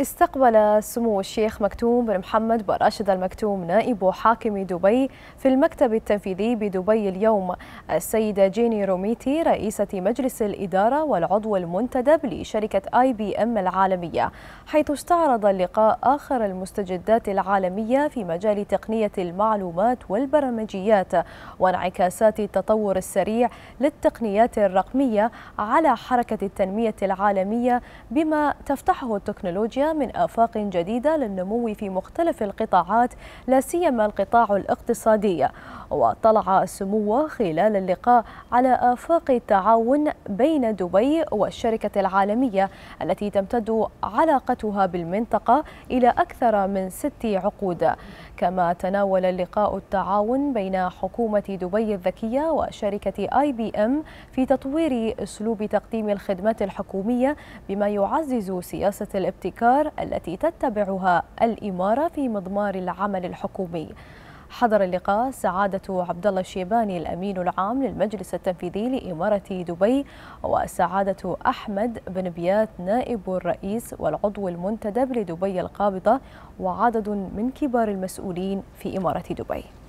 استقبل سمو الشيخ مكتوم بن محمد بن راشد المكتوم نائب حاكم دبي في المكتب التنفيذي بدبي اليوم السيدة جيني روميتي رئيسة مجلس الإدارة والعضو المنتدب لشركة آي بي أم العالمية حيث استعرض اللقاء آخر المستجدات العالمية في مجال تقنية المعلومات والبرمجيات وانعكاسات التطور السريع للتقنيات الرقمية على حركة التنمية العالمية بما تفتحه التكنولوجيا من آفاق جديدة للنمو في مختلف القطاعات لا سيما القطاع الاقتصادي وطلع السمو خلال اللقاء على آفاق التعاون بين دبي والشركة العالمية التي تمتد علاقتها بالمنطقة إلى أكثر من ست عقود كما تناول اللقاء التعاون بين حكومة دبي الذكية وشركة آي بي إم في تطوير أسلوب تقديم الخدمات الحكومية بما يعزز سياسة الابتكار التي تتبعها الإمارة في مضمار العمل الحكومي حضر اللقاء سعادة عبد الله الشيباني الأمين العام للمجلس التنفيذي لإمارة دبي وسعادة أحمد بن بيات نائب الرئيس والعضو المنتدب لدبي القابضة وعدد من كبار المسؤولين في إمارة دبي